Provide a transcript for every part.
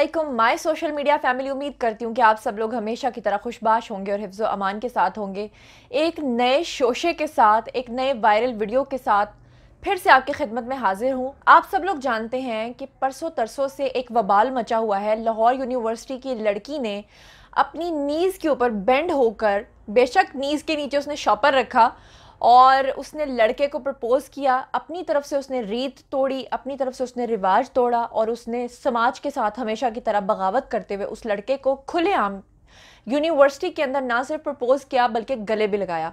Aslam my social media family उम्मीद करती हूँ कि आप सब लोग हमेशा की तरह खुशबाश होंगे और हिफ्ज़ अमान के साथ होंगे एक नए शोशे के साथ एक नए वायरल वीडियो के साथ फिर से आपकी खिदमत में हाजिर हूँ आप सब लोग जानते हैं कि परसों तरसों से एक वबाल मचा हुआ है लाहौर यूनिवर्सिटी की लड़की ने अपनी नीज़ के ऊपर बेंड होकर बेशक नीज़ के नीचे उसने शॉपर रखा और उसने लड़के को प्रपोज़ किया अपनी तरफ से उसने रीत तोड़ी अपनी तरफ से उसने रिवाज तोड़ा और उसने समाज के साथ हमेशा की तरह बगावत करते हुए उस लड़के को खुलेआम यूनिवर्सिटी के अंदर ना सिर्फ प्रपोज किया बल्कि गले भी लगाया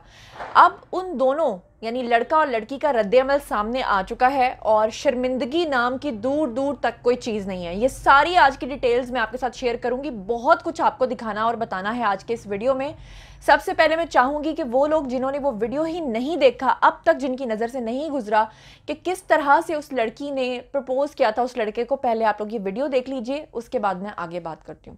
अब उन दोनों यानी लड़का और लड़की का रद्दमल सामने आ चुका है और शर्मिंदगी नाम की दूर दूर तक कोई चीज़ नहीं है ये सारी आज की डिटेल्स मैं आपके साथ शेयर करूंगी बहुत कुछ आपको दिखाना और बताना है आज के इस वीडियो में सबसे पहले मैं चाहूंगी कि वो लोग जिन्होंने वो वीडियो ही नहीं देखा अब तक जिनकी नज़र से नहीं गुजरा कि किस तरह से उस लड़की ने प्रपोज़ किया था उस लड़के को पहले आप लोग ये वीडियो देख लीजिए उसके बाद मैं आगे बात करती हूँ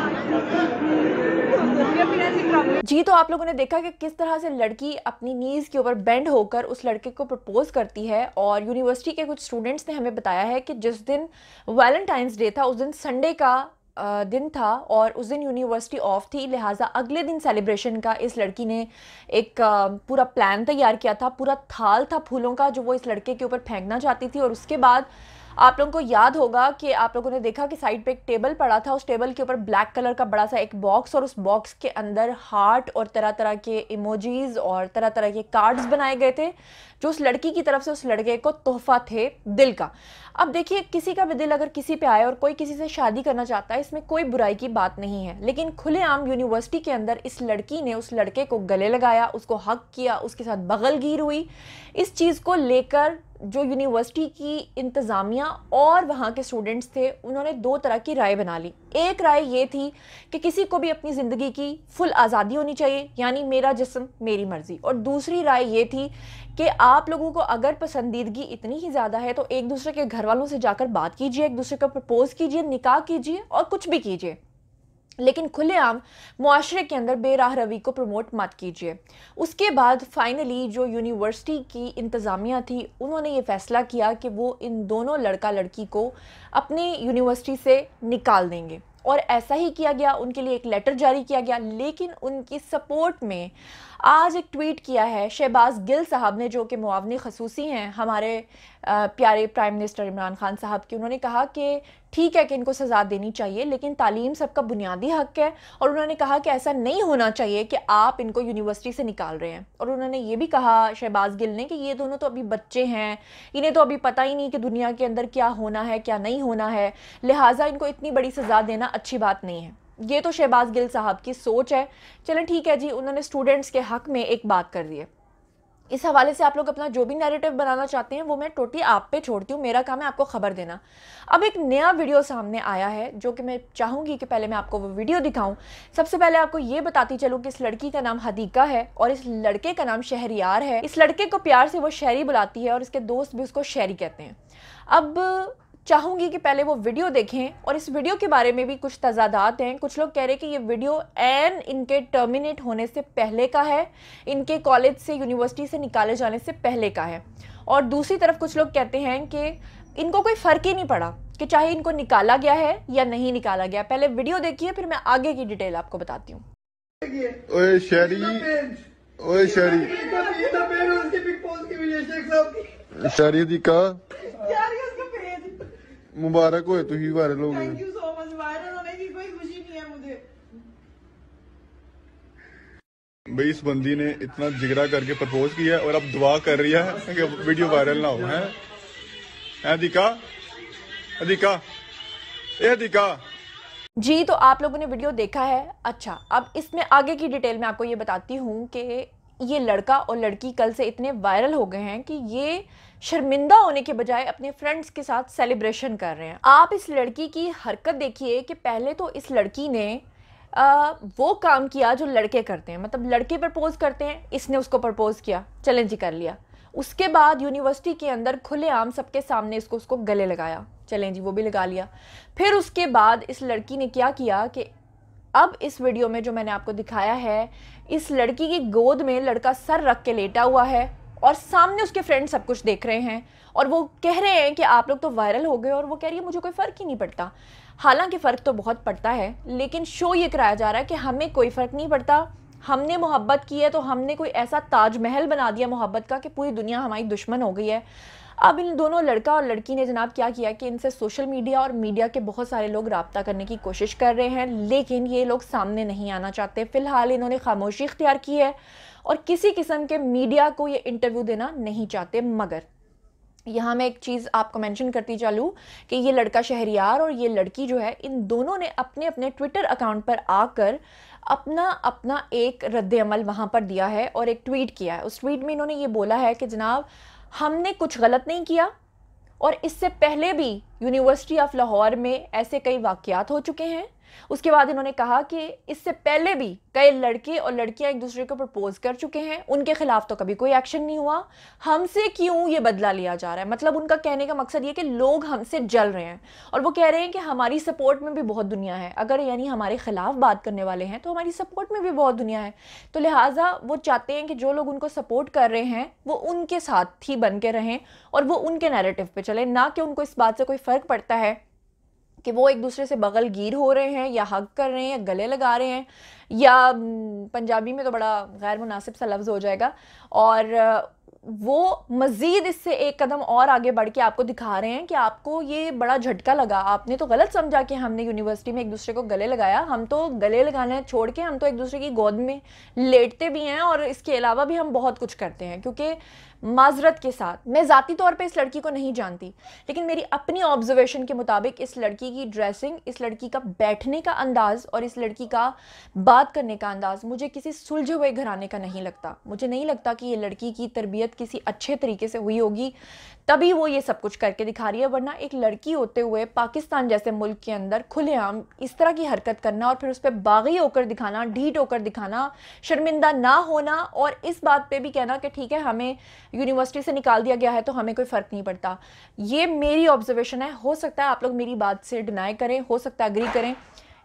जी तो आप लोगों ने देखा कि किस तरह से लड़की अपनी नीज़ के ऊपर बेंड होकर उस लड़के को प्रपोज करती है और यूनिवर्सिटी के कुछ स्टूडेंट्स ने हमें बताया है कि जिस दिन वैलेंटाइंस डे था उस दिन संडे का दिन था और उस दिन यूनिवर्सिटी ऑफ थी लिहाजा अगले दिन सेलिब्रेशन का इस लड़की ने एक पूरा प्लान तैयार किया था पूरा थाल था फूलों का जो वो इस लड़के के ऊपर फेंकना चाहती थी और उसके बाद आप लोगों को याद होगा कि आप लोगों ने देखा कि साइड पे एक टेबल पड़ा था उस टेबल के ऊपर ब्लैक कलर का बड़ा सा एक बॉक्स और उस बॉक्स के अंदर हार्ट और तरह तरह के इमोजीज और तरह तरह के कार्ड्स बनाए गए थे जो उस लड़की की तरफ से उस लड़के को तोहफा थे दिल का अब देखिए किसी का भी दिल अगर किसी पे आए और कोई किसी से शादी करना चाहता है इसमें कोई बुराई की बात नहीं है लेकिन खुलेआम यूनिवर्सिटी के अंदर इस लड़की ने उस लड़के को गले लगाया उसको हक किया उसके साथ बगलगीर हुई इस चीज़ को लेकर जो यूनिवर्सिटी की इंतज़ामिया और वहाँ के स्टूडेंट्स थे उन्होंने दो तरह की राय बना ली एक राय ये थी कि किसी को भी अपनी ज़िंदगी की फुल आज़ादी होनी चाहिए यानी मेरा जिसम मेरी मर्ज़ी और दूसरी राय ये थी कि आप लोगों को अगर पसंदीदगी इतनी ही ज़्यादा है तो एक दूसरे के घर वालों से जाकर बात कीजिए एक दूसरे को प्रपोज़ कीजिए निकाह कीजिए और कुछ भी कीजिए लेकिन खुलेआम माशरे के अंदर बेराह रवी को प्रमोट मत कीजिए उसके बाद फाइनली जो यूनिवर्सिटी की इंतज़ामिया थी उन्होंने ये फ़ैसला किया कि वो इन दोनों लड़का लड़की को अपनी यूनिवर्सिटी से निकाल देंगे और ऐसा ही किया गया उनके लिए एक लेटर जारी किया गया लेकिन उनकी सपोर्ट में आज एक ट्वीट किया है शहबाज गिल साहब ने जो कि मुआवनी खसूसी हैं हमारे प्यारे प्राइम मिनिस्टर इमरान खान साहब की उन्होंने कहा कि ठीक है कि इनको सज़ा देनी चाहिए लेकिन तालीम सबका बुनियादी हक है और उन्होंने कहा कि ऐसा नहीं होना चाहिए कि आप इनको यूनिवर्सिटी से निकाल रहे हैं और उन्होंने ये भी कहा शहबाज गिल ने कि ये दोनों तो अभी बच्चे हैं इन्हें तो अभी पता ही नहीं कि दुनिया के अंदर क्या होना है क्या नहीं होना है लिहाजा इनको इतनी बड़ी सज़ा देना अच्छी बात नहीं है ये तो शहबाज गिल साहब की सोच है चलें ठीक है जी उन्होंने स्टूडेंट्स के हक में एक बात कर दी है इस हवाले से आप लोग अपना जो भी नैरेटिव बनाना चाहते हैं वो मैं टोटली आप पे छोड़ती हूँ मेरा काम है आपको खबर देना अब एक नया वीडियो सामने आया है जो कि मैं चाहूँगी कि पहले मैं आपको वो वीडियो दिखाऊँ सबसे पहले आपको ये बताती चलूँ कि इस लड़की का नाम हदीका है और इस लड़के का नाम शहरियार है इस लड़के को प्यार से वो शहरी बुलाती है और इसके दोस्त भी उसको शहरी कहते हैं अब चाहूंगी कि पहले वो वीडियो देखें और इस वीडियो के बारे में भी कुछ तजादात हैं कुछ लोग कह रहे हैं कि ये वीडियो एन इनके टर्मिनेट होने से पहले का है इनके कॉलेज से यूनिवर्सिटी से निकाले जाने से पहले का है और दूसरी तरफ कुछ लोग कहते हैं कि इनको कोई फ़र्क ही नहीं पड़ा कि चाहे इनको निकाला गया है या नहीं निकाला गया पहले वीडियो देखिए फिर मैं आगे की डिटेल आपको बताती हूँ शरीर तो- तो जी का मुबारक हो तू ही वायरल हो गए भाई इस बंदी ने इतना जिगरा करके प्रपोज किया और अब दुआ कर रही है कि वीडियो वायरल ना हो है अधिका अधिका ए अधिका जी तो आप लोगों ने वीडियो देखा है अच्छा अब इसमें आगे की डिटेल में आपको ये बताती हूँ कि ये लड़का और लड़की कल से इतने वायरल हो गए हैं कि ये शर्मिंदा होने के बजाय अपने फ्रेंड्स के साथ सेलिब्रेशन कर रहे हैं आप इस लड़की की हरकत देखिए कि पहले तो इस लड़की ने आ, वो काम किया जो लड़के करते हैं मतलब लड़के प्रपोज़ करते हैं इसने उसको प्रपोज़ किया चलें जी कर लिया उसके बाद यूनिवर्सिटी के अंदर खुलेआम सबके सामने इसको उसको गले लगाया चलें जी वो भी लगा लिया फिर उसके बाद इस लड़की ने क्या किया कि अब इस वीडियो में जो मैंने आपको दिखाया है इस लड़की की गोद में लड़का सर रख के लेटा हुआ है और सामने उसके फ्रेंड सब कुछ देख रहे हैं और वो कह रहे हैं कि आप लोग तो वायरल हो गए और वो कह रही है मुझे कोई फ़र्क ही नहीं पड़ता हालांकि फ़र्क तो बहुत पड़ता है लेकिन शो ये कराया जा रहा है कि हमें कोई फ़र्क नहीं पड़ता हमने मोहब्बत की है तो हमने कोई ऐसा ताजमहल बना दिया मोहब्बत का कि पूरी दुनिया हमारी दुश्मन हो गई है अब इन दोनों लड़का और लड़की ने जनाब क्या किया कि इनसे सोशल मीडिया और मीडिया के बहुत सारे लोग रबता करने की कोशिश कर रहे हैं लेकिन ये लोग सामने नहीं आना चाहते फ़िलहाल इन्होंने खामोशी इख्तियार की है और किसी किस्म के मीडिया को ये इंटरव्यू देना नहीं चाहते मगर यहाँ मैं एक चीज़ आपको मेंशन करती चलूँ कि ये लड़का शहरियार और ये लड़की जो है इन दोनों ने अपने अपने ट्विटर अकाउंट पर आकर अपना अपना एक रद्दमल वहाँ पर दिया है और एक ट्वीट किया है उस ट्वीट में इन्होंने ये बोला है कि जनाब हमने कुछ गलत नहीं किया और इससे पहले भी यूनिवर्सिटी ऑफ लाहौर में ऐसे कई वाक़ हो चुके हैं उसके बाद इन्होंने कहा कि इससे पहले भी कई लड़के और लड़कियां एक दूसरे को प्रपोज कर चुके हैं उनके खिलाफ तो कभी कोई एक्शन नहीं हुआ हमसे क्यों ये बदला लिया जा रहा है मतलब उनका कहने का मकसद ये कि लोग हमसे जल रहे हैं और वो कह रहे हैं कि हमारी सपोर्ट में भी बहुत दुनिया है अगर यानी हमारे खिलाफ बात करने वाले हैं तो हमारी सपोर्ट में भी बहुत दुनिया है तो लिहाजा वो चाहते हैं कि जो लोग उनको सपोर्ट कर रहे हैं वो उनके साथ ही बन के रहें और वो उनके नेरेटिव पे चले ना कि उनको इस बात से कोई फ़र्क पड़ता है कि वो एक दूसरे से बगल गिर हो रहे हैं या हक कर रहे हैं या गले लगा रहे हैं या पंजाबी में तो बड़ा गैर मुनासिब सा लफ्ज़ हो जाएगा और वो मज़ीद इससे एक कदम और आगे बढ़ के आपको दिखा रहे हैं कि आपको ये बड़ा झटका लगा आपने तो गलत समझा कि हमने यूनिवर्सिटी में एक दूसरे को गले लगाया हम तो गले लगाने छोड़ के हम तो एक दूसरे की गोद में लेटते भी हैं और इसके अलावा भी हम बहुत कुछ करते हैं क्योंकि माजरत के साथ मैं ज़ाती तौर पे इस लड़की को नहीं जानती लेकिन मेरी अपनी ऑब्जर्वेशन के मुताबिक इस लड़की की ड्रेसिंग इस लड़की का बैठने का अंदाज़ और इस लड़की का बा बात करने का अंदाज़ मुझे किसी सुलझे हुए घराने का नहीं लगता मुझे नहीं लगता कि ये लड़की की तरबियत किसी अच्छे तरीके से हुई होगी तभी वो ये सब कुछ करके दिखा रही है वरना एक लड़की होते हुए पाकिस्तान जैसे मुल्क के अंदर खुलेआम इस तरह की हरकत करना और फिर उस पर बागी होकर दिखाना ढीठ होकर दिखाना शर्मिंदा ना होना और इस बात पर भी कहना कि ठीक है हमें यूनिवर्सिटी से निकाल दिया गया है तो हमें कोई फ़र्क नहीं पड़ता ये मेरी ऑब्जर्वेशन है हो सकता है आप लोग मेरी बात से डिनाई करें हो सकता है अग्री करें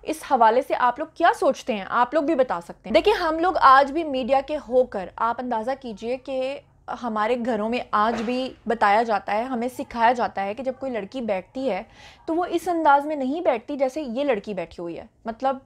इस हवाले से आप लोग क्या सोचते हैं आप लोग भी बता सकते हैं देखिए हम लोग आज भी मीडिया के होकर आप अंदाज़ा कीजिए कि हमारे घरों में आज भी बताया जाता है हमें सिखाया जाता है कि जब कोई लड़की बैठती है तो वो इस अंदाज़ में नहीं बैठती जैसे ये लड़की बैठी हुई है मतलब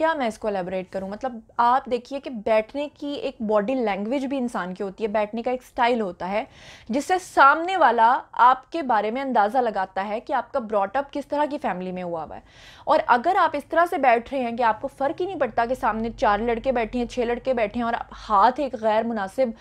क्या मैं इसको एलेबरेट करूँ मतलब आप देखिए कि बैठने की एक बॉडी लैंग्वेज भी इंसान की होती है बैठने का एक स्टाइल होता है जिससे सामने वाला आपके बारे में अंदाज़ा लगाता है कि आपका ब्रॉटअप किस तरह की फैमिली में हुआ हुआ है और अगर आप इस तरह से बैठ रहे हैं कि आपको फ़र्क ही नहीं पड़ता कि सामने चार लड़के बैठे हैं छः लड़के बैठे हैं और आप हाथ एक गैर मुनासिब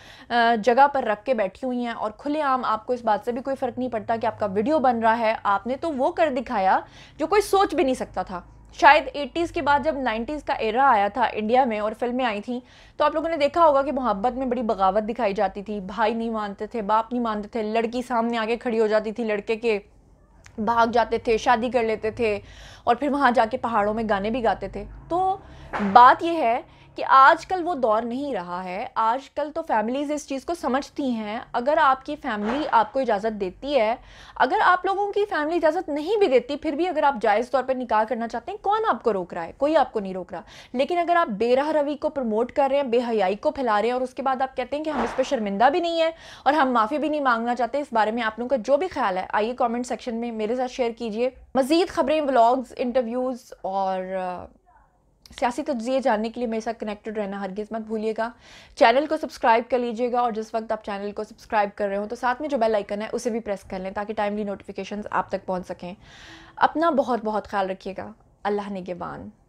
जगह पर रख के बैठी हुई हैं और खुलेआम आपको इस बात से भी कोई फ़र्क नहीं पड़ता कि आपका वीडियो बन रहा है आपने तो वो कर दिखाया जो कोई सोच भी नहीं सकता था शायद 80s के बाद जब 90s का एरा आया था इंडिया में और फिल्में आई थी तो आप लोगों ने देखा होगा कि मोहब्बत में बड़ी बगावत दिखाई जाती थी भाई नहीं मानते थे बाप नहीं मानते थे लड़की सामने आके खड़ी हो जाती थी लड़के के भाग जाते थे शादी कर लेते थे और फिर वहाँ जाके पहाड़ों में गाने भी गाते थे तो बात यह है कि आजकल वो दौर नहीं रहा है आजकल तो फैमिलीज़ इस चीज़ को समझती हैं अगर आपकी फैमिली आपको इजाज़त देती है अगर आप लोगों की फैमिली इजाज़त नहीं भी देती फिर भी अगर आप जायज़ तौर पर निकाह करना चाहते हैं कौन आपको रोक रहा है कोई आपको नहीं रोक रहा लेकिन अगर आप बेरह रवि को प्रमोट कर रहे हैं बेहयाई को फैला रहे हैं और उसके बाद आप कहते हैं कि हम इस पर शर्मिंदा भी नहीं है और हम माफ़ी भी नहीं मांगना चाहते इस बारे में आप लोगों का जो भी ख्याल है आइए कॉमेंट सेक्शन में मेरे साथ शेयर कीजिए मज़ीद खबरें ब्लॉग्स इंटरव्यूज़ और सियासी तजिए जानने के लिए मेरे साथ कनेक्टेड रहना हरगिज़ मत भूलिएगा चैनल को सब्सक्राइब कर लीजिएगा और जिस वक्त आप चैनल को सब्सक्राइब कर रहे हो तो साथ में जो बेल आइकन है उसे भी प्रेस कर लें ताकि टाइमली नोटिफिकेशंस आप तक पहुंच सकें अपना बहुत बहुत ख्याल रखिएगा अल्लाह ने